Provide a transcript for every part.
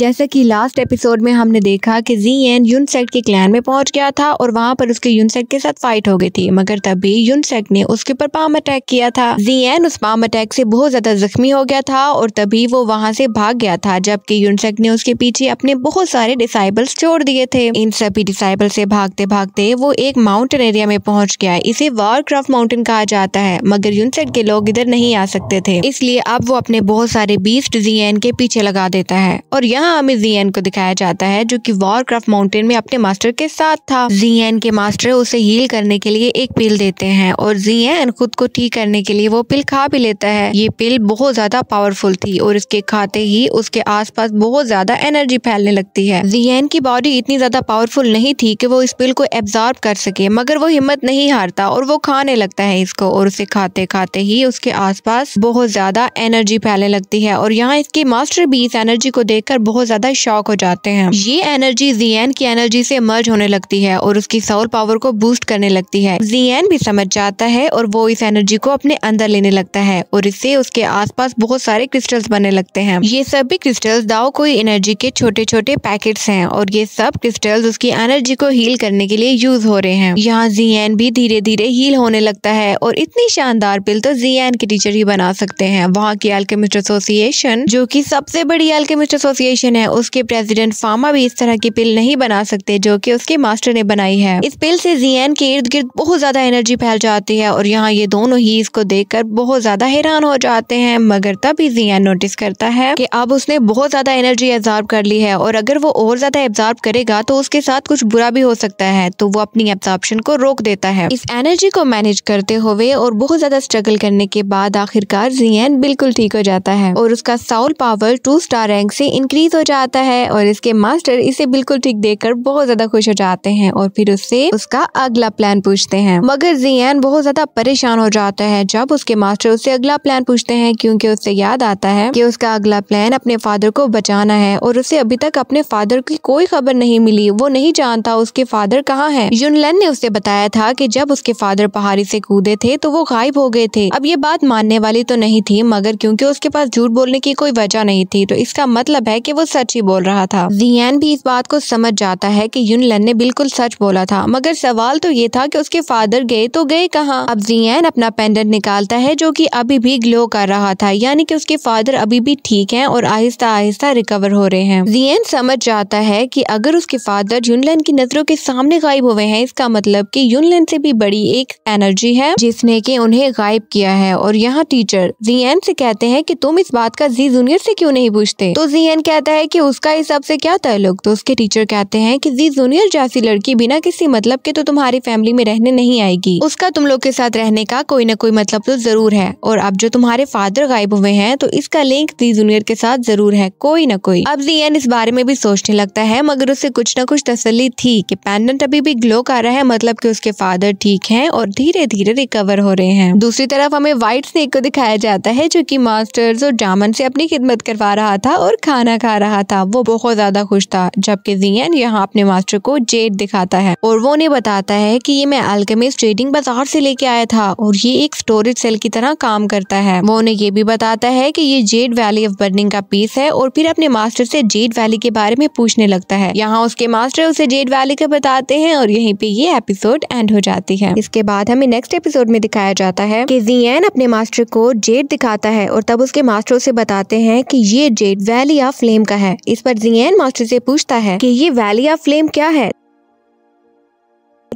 जैसा कि last episode में हमने देखा कि जी एन यूनसेट के क्लैन में पहुंच गया था और वहां पर उसके यूनसेट के साथ फाइट हो गई थी मगर तभी यूनसेट ने उसके ऊपर पाम अटैक किया था जी एन उस पाम अटैक से बहुत ज्यादा जख्मी हो गया था और तभी वो वहां से भाग गया था जबकि यूनसेक ने उसके पीछे अपने बहुत सारे डिसाइबल्स छोड़ दिए थे इन सभी डिसाइबल से भागते भागते वो एक माउंटेन एरिया में पहुंच गया इसे वार माउंटेन कहा जाता है मगर यूनसेट के लोग इधर नहीं आ सकते थे इसलिए अब वो अपने बहुत सारे बीस्ट जी के पीछे लगा देता है और यहाँ यहाँ हमें जियन को दिखाया जाता है जो कि क्राफ्ट माउंटेन में अपने मास्टर के साथ था जियन के मास्टर उसे हील करने के लिए एक पिल देते हैं और जियन खुद को ठीक करने के लिए वो पिल खा भी लेता है ये पिल बहुत ज्यादा पावरफुल थी और इसके खाते ही उसके आसपास बहुत ज्यादा एनर्जी फैलने लगती है जियन की बॉडी इतनी ज्यादा पावरफुल नहीं थी कि वो इस पिल को एब्जॉर्ब कर सके मगर वो हिम्मत नहीं हारता और वो खाने लगता है इसको और उसे खाते खाते ही उसके आसपास बहुत ज्यादा एनर्जी फैलने लगती है और यहाँ इसके मास्टर भी इस एनर्जी को देखकर बहुत ज़्यादा शॉक हो जाते हैं ये एनर्जी जीएन की एनर्जी से मर्ज होने लगती है और उसकी सोल पावर को बूस्ट करने लगती है जीएन भी समझ जाता है और वो इस एनर्जी को अपने अंदर लेने लगता है और इससे उसके आस बहुत सारे क्रिस्टल्स बनने लगते हैं ये सभी क्रिस्टल्स दाओ कोई एनर्जी के छोटे छोटे पैकेट्स हैं और ये सब क्रिस्टल्स उसकी एनर्जी को हील करने के लिए यूज हो रहे हैं यहाँ जीएन भी धीरे धीरे हील होने लगता है और इतनी शानदार पिल तो जीएन के टीचर ही बना सकते हैं वहाँ की एल्केमिस्ट एसोसिएशन जो की सबसे बड़ी एल्केमिस्ट एसोसिएशन एसोसिएशन है उसके प्रेसिडेंट फार्मा भी इस तरह की पिल नहीं बना सकते जो कि उसके मास्टर ने बनाई है इस पिल से जियन के इर्द गिर्द बहुत ज्यादा एनर्जी फैल जाती है और यहाँ ये दोनों ही इसको देख बहुत ज्यादा हैरान हो जाते हैं मगर तब जीएन जियन नोटिस करता है की अब उसने बहुत ज्यादा एनर्जी एब्जॉर्ब कर ली है और अगर वो और ज्यादा एब्जॉर्ब करेगा तो उसके साथ कुछ बुरा भी हो सकता है तो वो अपनी एब्जॉर्बन को रोक देता है इस एनर्जी को मैनेज करते हुए और बहुत ज्यादा स्ट्रगल करने के बाद आखिरकार जियन बिल्कुल ठीक हो जाता है और उसका soul power two star rank से इंक्रीज हो जाता है और इसके मास्टर इसे बिल्कुल ठीक देखकर बहुत ज्यादा खुश हो जाते हैं और फिर उससे उसका अगला प्लान पूछते हैं मगर जियान बहुत ज्यादा परेशान हो जाता है जब उसके मास्टर उससे अगला प्लान पूछते हैं क्योंकि उससे याद आता है कि उसका अगला प्लान अपने फादर को बचाना है और उसे अभी तक अपने फादर की कोई खबर नहीं मिली वो नहीं जानता उसके फादर कहाँ है यूनलैन ने उसे बताया था कि जब उसके फादर पहाड़ी से कूदे थे तो वो गायब हो गए थे अब ये बात मानने वाली तो नहीं थी मगर क्योंकि उसके पास झूठ बोलने की कोई वजह नहीं थी तो इसका मतलब है कि कि वो सच ही बोल रहा था जियान भी इस बात को समझ जाता है कि यूनलन ने बिल्कुल सच बोला था मगर सवाल तो ये था कि उसके फादर गए तो गए कहाँ अब जियान अपना पेंडेंट निकालता है जो कि अभी भी ग्लो कर रहा था यानी कि उसके फादर अभी भी ठीक हैं और आहिस्ता आहिस्ता रिकवर हो रहे हैं जियान समझ जाता है कि अगर उसके फादर यूनलन की नजरों के सामने गायब हुए हैं इसका मतलब कि यूनलन से भी बड़ी एक एनर्जी है जिसने कि उन्हें गायब किया है और यहाँ टीचर जियान से कहते हैं कि तुम इस बात का जी जूनियर से क्यों नहीं पूछते तो जियन कहते कहता है कि उसका इस से क्या तल्लुक तो उसके टीचर कहते हैं कि जी जूनियर जैसी लड़की बिना किसी मतलब के तो तुम्हारी फैमिली में रहने नहीं आएगी उसका तुम लोग के साथ रहने का कोई ना कोई मतलब तो जरूर है और अब जो तुम्हारे फादर गायब हुए हैं तो इसका लिंक जी जूनियर के साथ जरूर है कोई ना कोई अब एन इस बारे में भी सोचने लगता है मगर उसे कुछ न कुछ तसली थी की पेंडेंट अभी भी ग्लो कर रहा है मतलब की उसके फादर ठीक है और धीरे धीरे रिकवर हो रहे हैं दूसरी तरफ हमें व्हाइट स्नेक को दिखाया जाता है जो की मास्टर्स और जामन से अपनी खिदमत करवा रहा था और खाना खा दिखा रहा था वो बहुत ज्यादा खुश था जबकि जियन यहाँ अपने मास्टर को जेड दिखाता है और वो उन्हें बताता है कि ये मैं अल्केमिस्ट ट्रेडिंग बाजार से लेके आया था और ये एक स्टोरेज सेल की तरह काम करता है वो उन्हें ये भी बताता है कि ये जेड वैली ऑफ बर्निंग का पीस है और फिर अपने मास्टर से जेड वैली के बारे में पूछने लगता है यहाँ उसके मास्टर उसे जेड वैली का बताते हैं और यहीं पे ये एपिसोड एंड हो जाती है इसके बाद हमें नेक्स्ट एपिसोड में दिखाया जाता है कि जियन अपने मास्टर को जेड दिखाता है और तब उसके मास्टर उसे बताते हैं कि ये jade valley of flame film का है इस पर जियन मास्टर से पूछता है कि ये वैली ऑफ फ्लेम क्या है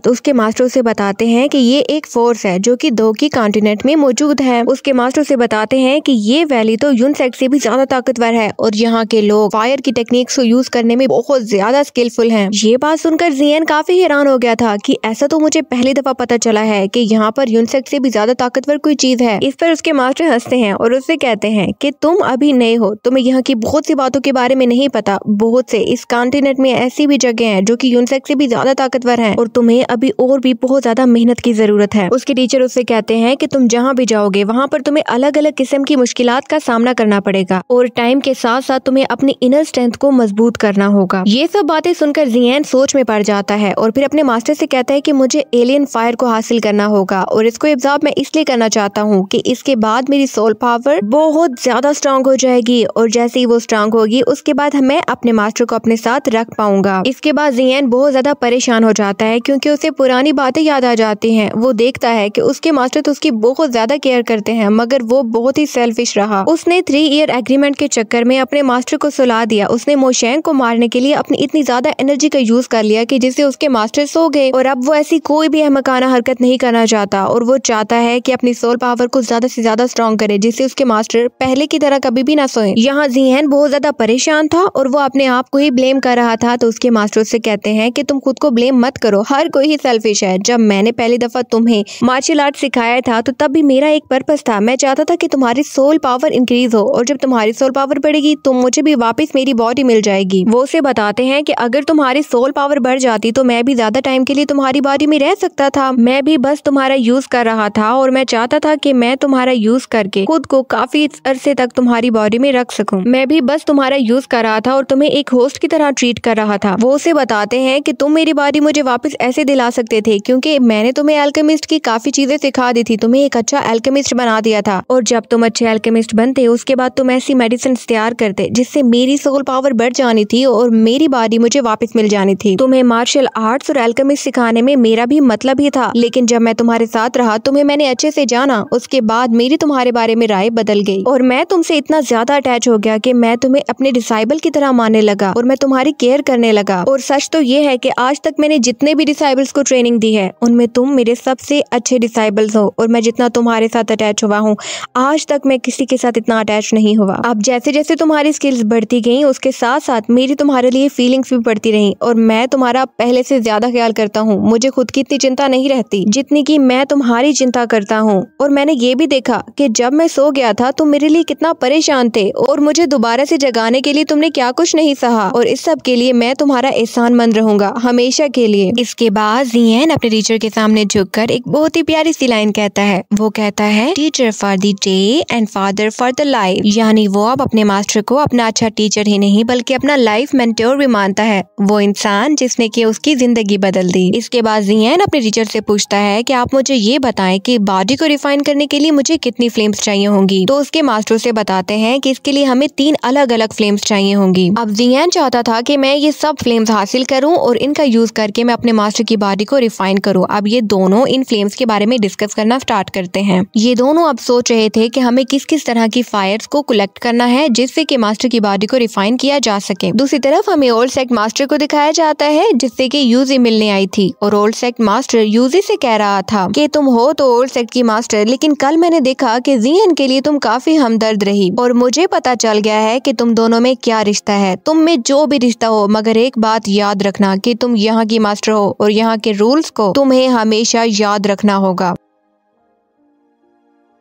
तो उसके मास्टर उसे बताते हैं कि ये एक फोर्स है जो कि की कॉन्टिनेंट में मौजूद है उसके मास्टर उसे बताते हैं कि ये वैली तो यूनसेक से भी ज्यादा ताकतवर है और यहाँ के लोग फायर की टेक्निक्स को यूज करने में बहुत ज्यादा स्किलफुल हैं ये बात सुनकर जियन काफी हैरान हो गया था कि ऐसा तो मुझे पहली दफा पता चला है की यहाँ पर यूनसेक से भी ज्यादा ताकतवर कोई चीज है इस पर उसके मास्टर हंसते हैं और उससे कहते हैं की तुम अभी नए हो तुम्हें यहाँ की बहुत सी बातों के बारे में नहीं पता बहुत से इस कॉन्टिनेंट में ऐसी भी जगह है जो की यूनसेक से भी ज्यादा ताकतवर है और तुम्हें अभी और भी बहुत ज़्यादा मेहनत की ज़रूरत है उसके टीचर उससे कहते हैं कि तुम जहाँ भी जाओगे वहाँ पर तुम्हें अलग अलग किस्म की मुश्किल का सामना करना पड़ेगा और टाइम के साथ साथ तुम्हें अपनी इनर स्ट्रेंथ को मजबूत करना होगा ये सब बातें सुनकर जियन सोच में पड़ जाता है और फिर अपने मास्टर से कहता है कि मुझे एलियन फायर को हासिल करना होगा और इसको एब्जॉर्ब मैं इसलिए करना चाहता हूँ कि इसके बाद मेरी सोल पावर बहुत ज्यादा स्ट्रांग हो जाएगी और जैसे ही वो स्ट्रांग होगी उसके बाद मैं अपने मास्टर को अपने साथ रख पाऊंगा इसके बाद जियन बहुत ज्यादा परेशान हो जाता है क्योंकि उसे पुरानी बातें याद आ जाती हैं वो देखता है कि उसके मास्टर तो उसकी बहुत ज़्यादा केयर करते हैं मगर वो बहुत ही सेल्फिश रहा उसने थ्री ईयर एग्रीमेंट के चक्कर में अपने मास्टर को सुला दिया उसने मोशेंग को मारने के लिए अपनी इतनी ज़्यादा एनर्जी का यूज़ कर लिया की जिससे उसके मास्टर सो गए और अब वो ऐसी कोई भी अहमकाना हरकत नहीं करना चाहता और वो चाहता है की अपनी सोल पावर को ज़्यादा से ज़्यादा स्ट्रॉन्ग करे जिससे उसके मास्टर पहले की तरह कभी भी ना सोए यहाँ जीहन बहुत ज़्यादा परेशान था और वो अपने आप को ही ब्लेम कर रहा था तो उसके मास्टर उससे कहते हैं कि तुम खुद को ब्लेम मत करो हर कोई ही सेल्फिश है जब मैंने पहली दफा तुम्हें मार्शल आर्ट सिखाया था तो तब भी मेरा एक पर्पज था मैं चाहता था कि तुम्हारी सोल पावर इंक्रीज हो और जब तुम्हारी सोल पावर बढ़ेगी तो मुझे भी वापस मेरी बॉडी मिल जाएगी वो उसे बताते हैं कि अगर तुम्हारी सोल पावर बढ़ जाती तो मैं भी ज्यादा टाइम के लिए तुम्हारी बॉडी में रह सकता था मैं भी बस तुम्हारा यूज कर रहा था और मैं चाहता था कि मैं तुम्हारा यूज करके खुद को काफी अरसे तक तुम्हारी बॉडी में रख सकूं मैं भी बस तुम्हारा यूज कर रहा था और तुम्हें एक होस्ट की तरह ट्रीट कर रहा था वो उसे बताते हैं कि तुम मेरी बॉडी मुझे वापस ऐसे ला सकते थे क्योंकि मैंने तुम्हें एल्केमिस्ट की काफ़ी चीज़ें सिखा दी थी तुम्हें एक अच्छा एल्केमिस्ट बना दिया था और जब तुम अच्छे एल्केमिस्ट बनते उसके बाद तुम ऐसी मेडिसिन तैयार करते जिससे मेरी सोल पावर बढ़ जानी थी और मेरी बारी मुझे वापस मिल जानी थी तुम्हें मार्शल आर्ट्स और एल्केमिस्ट सिखाने में मेरा भी मतलब ही था लेकिन जब मैं तुम्हारे साथ रहा तुम्हें मैंने अच्छे से जाना उसके बाद मेरी तुम्हारे बारे में राय बदल गई और मैं तुमसे इतना ज्यादा अटैच हो गया कि मैं तुम्हें अपने डिसाइबल की तरह मानने लगा और मैं तुम्हारी केयर करने लगा और सच तो ये है कि आज तक मैंने जितने भी डिसाइबल डिसाइबल्स को ट्रेनिंग दी है उनमें तुम मेरे सबसे अच्छे डिसाइबल्स हो और मैं जितना तुम्हारे साथ अटैच हुआ हूँ आज तक मैं किसी के साथ इतना अटैच नहीं हुआ अब जैसे जैसे तुम्हारी स्किल्स बढ़ती गई उसके साथ साथ मेरी तुम्हारे लिए फीलिंग्स भी बढ़ती रही और मैं तुम्हारा पहले से ज्यादा ख्याल करता हूँ मुझे खुद की इतनी चिंता नहीं रहती जितनी की मैं तुम्हारी चिंता करता हूँ और मैंने ये भी देखा की जब मैं सो गया था तुम मेरे लिए कितना परेशान थे और मुझे दोबारा से जगाने के लिए तुमने क्या कुछ नहीं सहा और इस सब के लिए मैं तुम्हारा एहसान मंद रहूंगा हमेशा के लिए इसके बाद जीएन अपने टीचर के सामने झुककर एक बहुत ही प्यारी सी लाइन कहता है वो कहता है teacher for the day and father for the life यानी वो अब अपने मास्टर को अपना अच्छा टीचर ही नहीं बल्कि अपना लाइफ मेंटोर भी मानता है वो इंसान जिसने की उसकी जिंदगी बदल दी इसके बाद जीएन अपने टीचर से पूछता है कि आप मुझे ये बताएं कि बॉडी को रिफाइन करने के लिए मुझे कितनी फ्लेम्स चाहिए होंगी तो उसके मास्टर ऐसी बताते हैं कि इसके लिए हमें तीन अलग अलग फ्लेम्स चाहिए होंगी अब जीन चाहता था कि मैं ये सब फ्लेम्स हासिल करूं और इनका यूज करके मैं अपने मास्टर की बॉडी को रिफाइन करो अब ये दोनों इन फ्लेम्स के बारे में डिस्कस करना स्टार्ट करते हैं ये दोनों अब सोच रहे थे कि हमें किस किस तरह की फायर्स को कलेक्ट करना है जिससे कि मास्टर की बॉडी को रिफाइन किया जा सके दूसरी तरफ हमें ओल्ड सेक्ट मास्टर को दिखाया जाता है जिससे की यूजी मिलने आई थी और ओल्ड सेक्ट मास्टर यूजी से कह रहा था कि तुम हो तो ओल्ड सेक्ट की मास्टर लेकिन कल मैंने देखा कि जीएन के लिए तुम काफी हमदर्द रही और मुझे पता चल गया है कि तुम दोनों में क्या रिश्ता है तुम में जो भी रिश्ता हो मगर एक बात याद रखना कि तुम यहाँ की मास्टर हो और यहाँ के रूल्स को तुम्हें हमेशा याद रखना होगा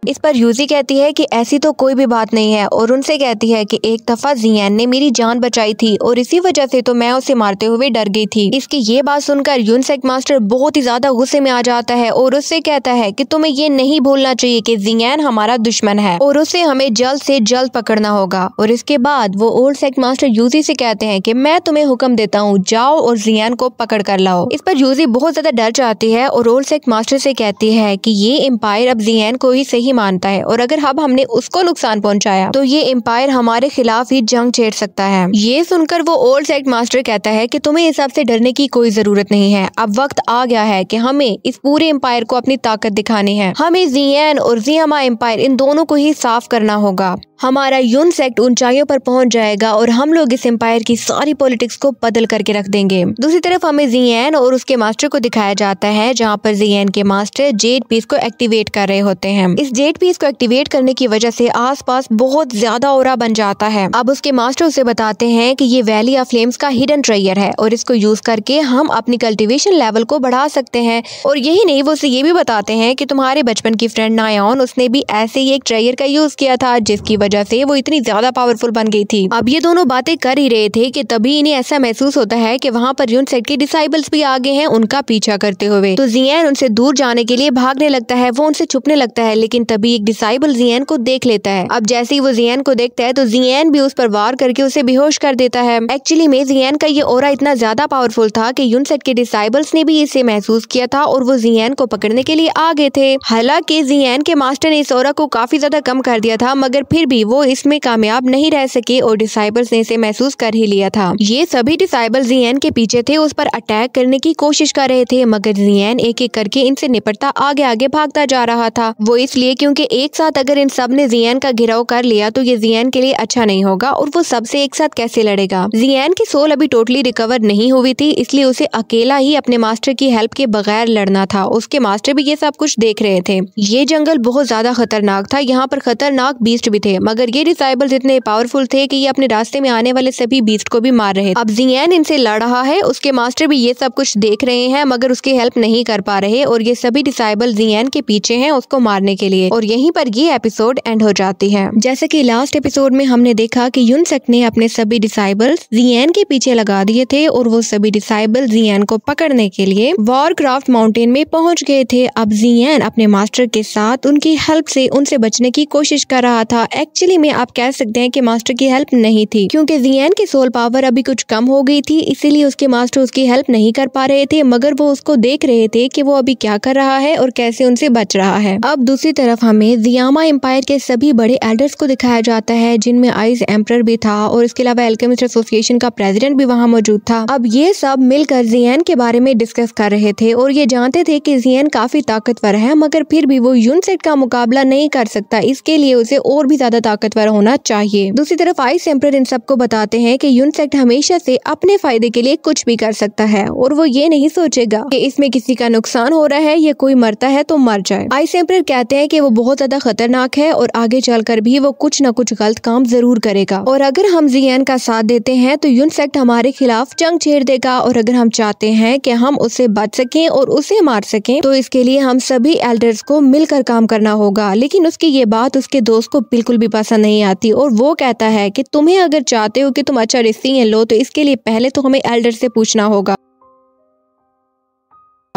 इस पर यूजी कहती है कि ऐसी तो कोई भी बात नहीं है और उनसे कहती है कि एक दफ़ा जियान ने मेरी जान बचाई थी और इसी वजह से तो मैं उसे मारते हुए डर गई थी इसकी ये बात सुनकर यूनसेक मास्टर बहुत ही ज़्यादा गुस्से में आ जाता है और उससे कहता है की तुम्हें ये नहीं भूलना चाहिए की जियान हमारा दुश्मन है और उसे हमें जल्द ऐसी जल्द पकड़ना होगा और इसके बाद वो ओल्ड सेक मास्टर यूजी से कहते हैं की मैं तुम्हें हुक्म देता हूँ जाओ और जियान को पकड़ कर लाओ इस पर यूजी बहुत ज्यादा डर जाती है और ओल्ड सेक मास्टर से कहती है की ये एम्पायर अब जियान को ही सही मानता है और अगर हम हमने उसको नुकसान पहुंचाया तो ये एम्पायर हमारे खिलाफ ही जंग छेड़ सकता है ये सुनकर वो ओल्ड सेक्ट मास्टर कहता है कि तुम्हें इस से डरने की कोई जरूरत नहीं है अब वक्त आ गया है कि हमें इस पूरे एम्पायर को अपनी ताकत दिखानी है हमें जियन और जियामा एम्पायर इन दोनों को ही साफ करना होगा हमारा यून सेक्ट ऊंचाइयों पर पहुंच जाएगा और हम लोग इस एम्पायर की सारी पॉलिटिक्स को बदल करके रख देंगे दूसरी तरफ हमें जियन और उसके मास्टर को दिखाया जाता है जहाँ पर जियन के मास्टर जेड पीस को एक्टिवेट कर रहे होते हैं इस गेट भी इसको एक्टिवेट करने की वजह से आसपास बहुत ज्यादा और बन जाता है अब उसके मास्टर उसे बताते हैं कि ये वैली ऑफ फ्लेम्स का हिडन ट्रेयर है और इसको यूज करके हम अपनी कल्टिवेशन लेवल को बढ़ा सकते हैं और यही नहीं वो उसे ये भी बताते हैं कि तुम्हारे बचपन की फ्रेंड नायन उसने भी ऐसे ही एक ट्रेयर का यूज किया था जिसकी वजह से वो इतनी ज्यादा पावरफुल बन गई थी अब ये दोनों बातें कर ही रहे थे कि तभी इन्हें ऐसा महसूस होता है कि वहाँ पर यून सेट के डिसाइबल्स भी आगे हैं उनका पीछा करते हुए तो जियन उनसे दूर जाने के लिए भागने लगता है वो उनसे छुपने लगता है लेकिन तभी एक डिसाइबल जियन को देख लेता है अब जैसे ही वो जियन को देखता है तो जियन भी उस पर वार करके उसे बेहोश कर देता है एक्चुअली में जियन का ये और इतना ज्यादा पावरफुल था की यूनसेट के डिसाइबल्स ने भी इसे महसूस किया था और वो जियन को पकड़ने के लिए आ गए थे हालांकि जियन के मास्टर ने इस और को काफी ज्यादा कम कर दिया था मगर फिर भी वो इसमें कामयाब नहीं रह सके और डिसाइबल्स ने इसे महसूस कर ही लिया था ये सभी डिसाइबल जियन के पीछे थे उस पर अटैक करने की कोशिश कर रहे थे मगर जियन एक एक करके इनसे निपटता आगे आगे भागता जा रहा था वो इसलिए क्योंकि एक साथ अगर इन सब ने जियान का घिराव कर लिया तो ये जियान के लिए अच्छा नहीं होगा और वो सबसे एक साथ कैसे लड़ेगा जियान की सोल अभी टोटली रिकवर नहीं हुई थी इसलिए उसे अकेला ही अपने मास्टर की हेल्प के बगैर लड़ना था उसके मास्टर भी ये सब कुछ देख रहे थे ये जंगल बहुत ज्यादा खतरनाक था यहाँ पर खतरनाक बीस्ट भी थे मगर ये डिसाइबल इतने पावरफुल थे की ये अपने रास्ते में आने वाले सभी बीस्ट को भी मार रहे अब जियान इनसे लड़ रहा है उसके मास्टर भी ये सब कुछ देख रहे हैं मगर उसकी हेल्प नहीं कर पा रहे और ये सभी डिसाइबल जियान के पीछे है उसको मारने के लिए चाहिए और यहीं पर ये एपिसोड एंड हो जाती है जैसे कि लास्ट एपिसोड में हमने देखा कि यूनसेक ने अपने सभी डिसाइबल्स जियन के पीछे लगा दिए थे और वो सभी डिसाइबल जियन को पकड़ने के लिए वॉर माउंटेन में पहुंच गए थे अब जियन अपने मास्टर के साथ उनकी हेल्प से उनसे बचने की कोशिश कर रहा था एक्चुअली में आप कह सकते हैं कि मास्टर की हेल्प नहीं थी क्योंकि जियन की सोल पावर अभी कुछ कम हो गई थी इसीलिए उसके मास्टर उसकी हेल्प नहीं कर पा रहे थे मगर वो उसको देख रहे थे कि वो अभी क्या कर रहा है और कैसे उनसे बच रहा है अब दूसरी तरफ तरफ हमें जियामा एम्पायर के सभी बड़े एल्डर्स को दिखाया जाता है जिनमें आइस एम्प्रर भी था और इसके अलावा एल्केमिस्ट एसोसिएशन का प्रेसिडेंट भी वहाँ मौजूद था अब ये सब मिलकर जियन के बारे में डिस्कस कर रहे थे और ये जानते थे कि जियन काफी ताकतवर है मगर फिर भी वो यूनसेट का मुकाबला नहीं कर सकता इसके लिए उसे और भी ज्यादा ताकतवर होना चाहिए दूसरी तरफ आइस एम्प्रर इन सबको बताते हैं की यूनसेट हमेशा से अपने फायदे के लिए कुछ भी कर सकता है और वो ये नहीं सोचेगा कि इसमें किसी का नुकसान हो रहा है या कोई मरता है तो मर जाए आइस एम्प्रर कहते हैं कि वो बहुत ज़्यादा ख़तरनाक है और आगे चलकर भी वो कुछ ना कुछ गलत काम ज़रूर करेगा और अगर हम जियन का साथ देते हैं तो यूनसेक्ट हमारे खिलाफ जंग छेड़ देगा और अगर हम चाहते हैं कि हम उससे बच सकें और उसे मार सकें तो इसके लिए हम सभी एल्डर्स को मिलकर काम करना होगा लेकिन उसकी ये बात उसके दोस्त को बिल्कुल भी पसंद नहीं आती और वो कहता है कि तुम्हें अगर चाहते हो कि तुम अच्छा रिश्ते लो तो इसके लिए पहले तो हमें एल्डर से पूछना होगा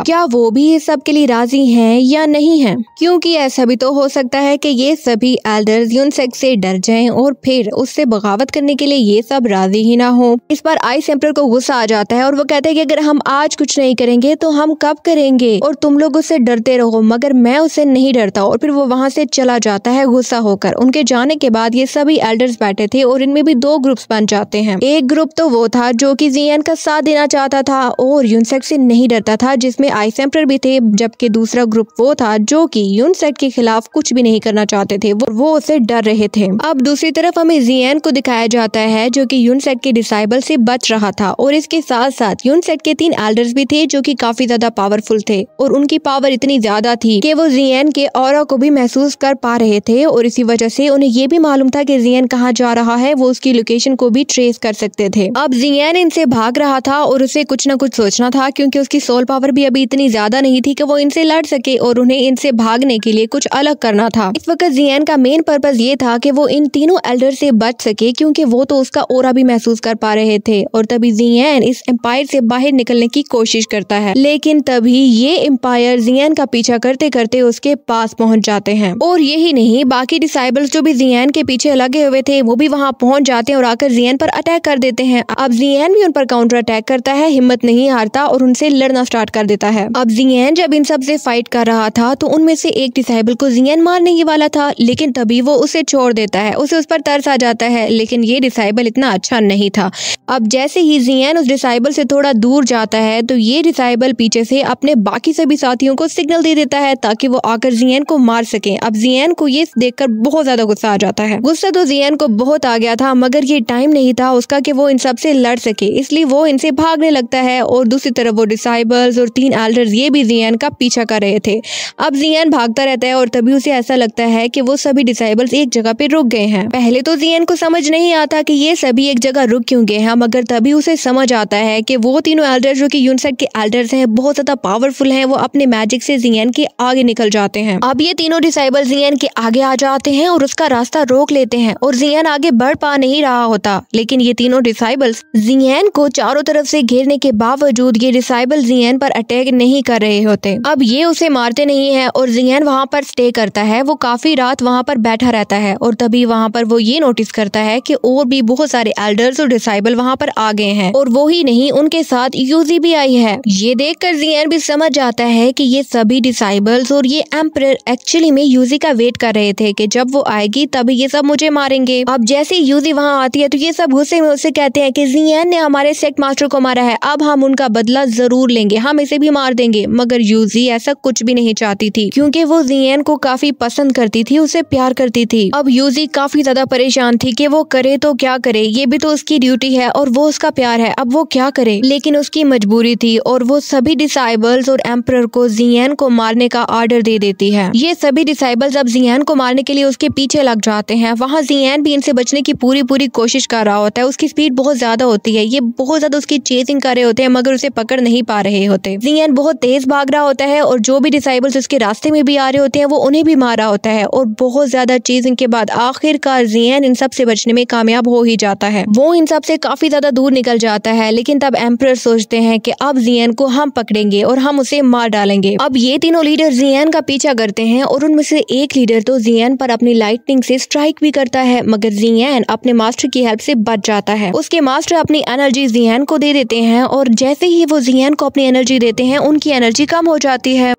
क्या वो भी इस सब के लिए राजी हैं या नहीं हैं? क्योंकि ऐसा भी तो हो सकता है कि ये सभी एल्डर्स यून सेक्स से डर जाएं और फिर उससे बगावत करने के लिए ये सब राजी ही ना हो इस बार आई एम्पर को गुस्सा आ जाता है और वो कहते है कि अगर हम आज कुछ नहीं करेंगे तो हम कब करेंगे और तुम लोग उससे डरते रहो मगर मैं उसे नहीं डरता और फिर वो वहाँ से चला जाता है गुस्सा होकर उनके जाने के बाद ये सभी एल्डर्स बैठे थे और इनमें भी दो ग्रुप बन जाते हैं एक ग्रुप तो वो था जो की जियन का साथ देना चाहता था और यूनसेक से नहीं डरता था जिसमे में आई सेम्पर भी थे जबकि दूसरा ग्रुप वो था जो कि यून सेट के खिलाफ कुछ भी नहीं करना चाहते थे वो वो उसे डर रहे थे अब दूसरी तरफ हमें जीएन को दिखाया जाता है जो कि सेट के डिसाइबल से बच रहा था और इसके साथ साथ यून सेट के तीन एल्डर्स भी थे जो की काफी ज्यादा पावरफुल थे और उनकी पावर इतनी ज्यादा थी की वो जीएन के और को भी महसूस कर पा रहे थे और इसी वजह से उन्हें ये भी मालूम था कि जीएन कहाँ जा रहा है वो उसकी लोकेशन को भी ट्रेस कर सकते थे अब जीएन इनसे भाग रहा था और उसे कुछ ना कुछ सोचना था क्योंकि उसकी सोल पावर भी अभी भी इतनी ज्यादा नहीं थी कि वो इनसे लड़ सके और उन्हें इनसे भागने के लिए कुछ अलग करना था इस वक्त जियान का मेन पर्पज ये था कि वो इन तीनों एल्डर से बच सके क्योंकि वो तो उसका ओरा भी महसूस कर पा रहे थे और तभी जियान इस एम्पायर से बाहर निकलने की कोशिश करता है लेकिन तभी ये एम्पायर जियान का पीछा करते करते उसके पास पहुँच जाते हैं और यही नहीं बाकी डिसाइबल्स जो भी जियान के पीछे लगे हुए थे वो भी वहाँ पहुँच जाते हैं और आकर जियन पर अटैक कर देते हैं अब जियन भी उन पर काउंटर अटैक करता है हिम्मत नहीं हारता और उनसे लड़ना स्टार्ट कर देता जाता है अब जियन जब इन सब से फाइट कर रहा था तो उनमें से एक डिसाइबल को जियन मारने ही वाला था लेकिन तभी वो उसे छोड़ देता है उसे उस पर तरस आ जाता है लेकिन ये डिसाइबल इतना अच्छा नहीं था अब जैसे ही जियन उस डिसाइबल से थोड़ा दूर जाता है तो ये डिसाइबल पीछे से अपने बाकी सभी साथियों को सिग्नल दे देता है ताकि वो आकर जियन को मार सके अब जियन को ये देखकर बहुत ज्यादा गुस्सा आ जाता है गुस्सा तो जियन को बहुत आ गया था मगर ये टाइम नहीं था उसका की वो इन सबसे लड़ सके इसलिए वो इनसे भागने लगता है और दूसरी तरफ वो डिसाइबल्स और तीन एल्डर्स ये भी जियान का पीछा कर रहे थे अब जियान भागता रहता है और तभी उसे ऐसा लगता है कि वो सभी डिसाइबल्स एक जगह पे रुक गए हैं पहले तो जियान को समझ नहीं आता कि ये सभी एक जगह रुक क्यों गए हैं मगर तभी उसे समझ आता है कि वो तीनों एल्डर्स जो कि यूनसेक के एल्डर्स हैं बहुत ज़्यादा पावरफुल हैं वो अपने मैजिक से जियन के आगे निकल जाते हैं अब ये तीनों डिसाइबल जियन के आगे आ जाते हैं और उसका रास्ता रोक लेते हैं और जियन आगे बढ़ पा नहीं रहा होता लेकिन ये तीनों डिसाइबल्स जियन को चारों तरफ से घेरने के बावजूद ये डिसाइबल जियन पर अटैक नहीं कर रहे होते अब ये उसे मारते नहीं है और जियन वहाँ पर स्टे करता है वो काफी रात वहाँ पर बैठा रहता है और तभी वहाँ पर वो ये नोटिस करता है की और भी बहुत सारे एल्डर्स और डिसाइबल वहाँ पर आ गए हैं और वो ही नहीं उनके साथ यूजी भी आई है ये देख कर जियन भी समझ जाता है की ये सभी डिसाइबल्स और ये एम्पर एक्चुअली में यूजी का वेट कर रहे थे की जब वो आएगी तभी ये सब मुझे मारेंगे अब जैसे यूजी वहाँ आती है तो ये सब गुस्से में उसे कहते हैं की जियन ने हमारे सेक्ट मास्टर को मारा है अब हम उनका बदला जरूर लेंगे हम इसे भी भी मार देंगे मगर यूजी ऐसा कुछ भी नहीं चाहती थी क्योंकि वो जियन को काफी पसंद करती थी उसे प्यार करती थी अब यूजी काफी ज्यादा परेशान थी कि वो करे तो क्या करे ये भी तो उसकी ड्यूटी है और वो उसका प्यार है अब वो क्या करे लेकिन उसकी मजबूरी थी और वो सभी डिसाइबल्स और एम्पर को जियन को मारने का ऑर्डर दे देती है ये सभी डिसाइबल्स अब जियन को मारने के लिए उसके पीछे लग जाते हैं वहाँ जियन भी इनसे बचने की पूरी पूरी कोशिश कर रहा होता है उसकी स्पीड बहुत ज्यादा होती है ये बहुत ज्यादा उसकी चेजिंग कर रहे होते हैं मगर उसे पकड़ नहीं पा रहे होते जियन एलियन बहुत तेज़ भाग रहा होता है और जो भी डिसाइबल्स उसके रास्ते में भी आ रहे होते हैं वो उन्हें भी मारा होता है और बहुत ज़्यादा चीज़ इनके बाद आखिरकार जियन इन सब से बचने में कामयाब हो ही जाता है वो इन सब से काफ़ी ज़्यादा दूर निकल जाता है लेकिन तब एम्प्रर सोचते हैं कि अब जियन को हम पकड़ेंगे और हम उसे मार डालेंगे अब ये तीनों लीडर जियन का पीछा करते हैं और उनमें से एक लीडर तो जियन पर अपनी लाइटनिंग से स्ट्राइक भी करता है मगर जियन अपने मास्टर की हेल्प से बच जाता है उसके मास्टर अपनी एनर्जी जियन को दे देते हैं और जैसे ही वो जियन को अपनी एनर्जी देते हैं हैं उनकी एनर्जी कम हो जाती है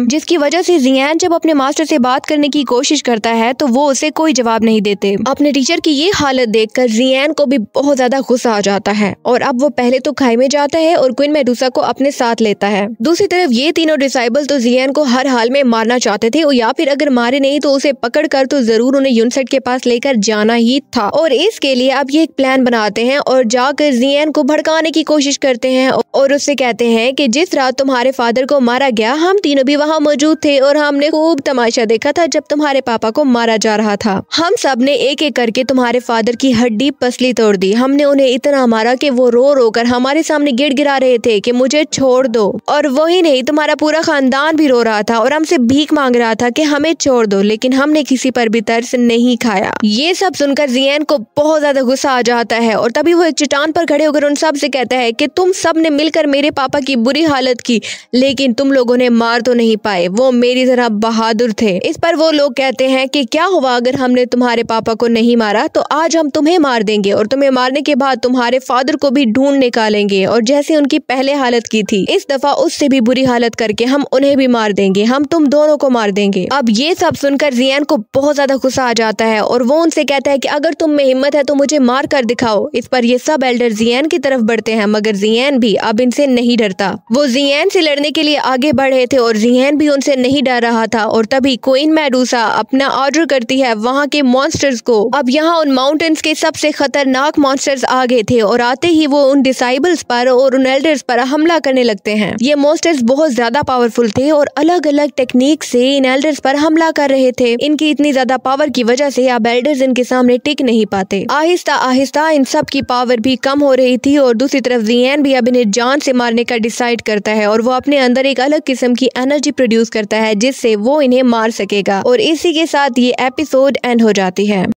जिसकी वजह से जियान जब अपने मास्टर से बात करने की कोशिश करता है तो वो उसे कोई जवाब नहीं देते अपने टीचर की ये हालत देखकर जियान को भी बहुत ज्यादा गुस्सा आ जाता है और अब वो पहले तो खाई में जाता है और क्विन मेडूसा को अपने साथ लेता है दूसरी तरफ ये तीनों डिसाइबल तो जियान को हर हाल में मारना चाहते थे और या फिर अगर मारे नहीं तो उसे पकड़ कर तो जरूर उन्हें यूनसेट के पास लेकर जाना ही था और इसके लिए अब ये एक प्लान बनाते हैं और जाकर जियान को भड़काने की कोशिश करते हैं और उससे कहते हैं की जिस रात तुम्हारे फादर को मारा गया हम तीनों भी वहाँ मौजूद थे और हमने खूब तमाशा देखा था जब तुम्हारे पापा को मारा जा रहा था हम सब ने एक एक करके तुम्हारे फादर की हड्डी पसली तोड़ दी हमने उन्हें इतना मारा कि वो रो रो कर हमारे सामने गिड़ गिरा रहे थे कि मुझे छोड़ दो और वही नहीं तुम्हारा पूरा खानदान भी रो रहा था और हमसे भीख मांग रहा था कि हमें छोड़ दो लेकिन हमने किसी पर भी तर्स नहीं खाया ये सब सुनकर जियन को बहुत ज्यादा गुस्सा आ जाता है और तभी वो एक चट्टान पर खड़े होकर उन सब से कहता है की तुम सब ने मिलकर मेरे पापा की बुरी हालत की लेकिन तुम लोगों ने मार तो नहीं नहीं पाए वो मेरी तरह बहादुर थे इस पर वो लोग कहते हैं कि क्या हुआ अगर हमने तुम्हारे पापा को नहीं मारा तो आज हम तुम्हें मार देंगे और तुम्हें मारने के बाद तुम्हारे फादर को भी ढूंढ निकालेंगे और जैसे उनकी पहले हालत की थी इस दफा उससे भी बुरी हालत करके हम उन्हें भी मार देंगे हम तुम दोनों को मार देंगे अब ये सब सुनकर जियान को बहुत ज्यादा गुस्सा आ जाता है और वो उनसे कहता है की अगर तुम में हिम्मत है तो मुझे मार कर दिखाओ इस पर ये सब एल्डर जियान की तरफ बढ़ते हैं मगर जियान भी अब इनसे नहीं डरता वो जियान से लड़ने के लिए आगे बढ़े थे और जियान जेहन भी उनसे नहीं डर रहा था और तभी क्वीन मेडूसा अपना ऑर्डर करती है वहाँ के मॉन्स्टर्स को अब यहाँ उन माउंटेन्स के सबसे खतरनाक मॉन्स्टर्स आ गए थे और आते ही वो उन डिसाइबल्स पर और उन एल्डर्स पर हमला करने लगते हैं ये मॉन्स्टर्स बहुत ज्यादा पावरफुल थे और अलग अलग टेक्निक से इन एल्डर्स पर हमला कर रहे थे इनकी इतनी ज्यादा पावर की वजह से अब एल्डर्स इनके सामने टिक नहीं पाते आहिस्ता आहिस्ता इन सब की पावर भी कम हो रही थी और दूसरी तरफ जियन भी अब इन्हें जान से मारने का डिसाइड करता है और वो अपने अंदर एक अलग किस्म की एनर्जी प्रोड्यूस करता है जिससे वो इन्हें मार सकेगा और इसी के साथ ये एपिसोड एंड हो जाती है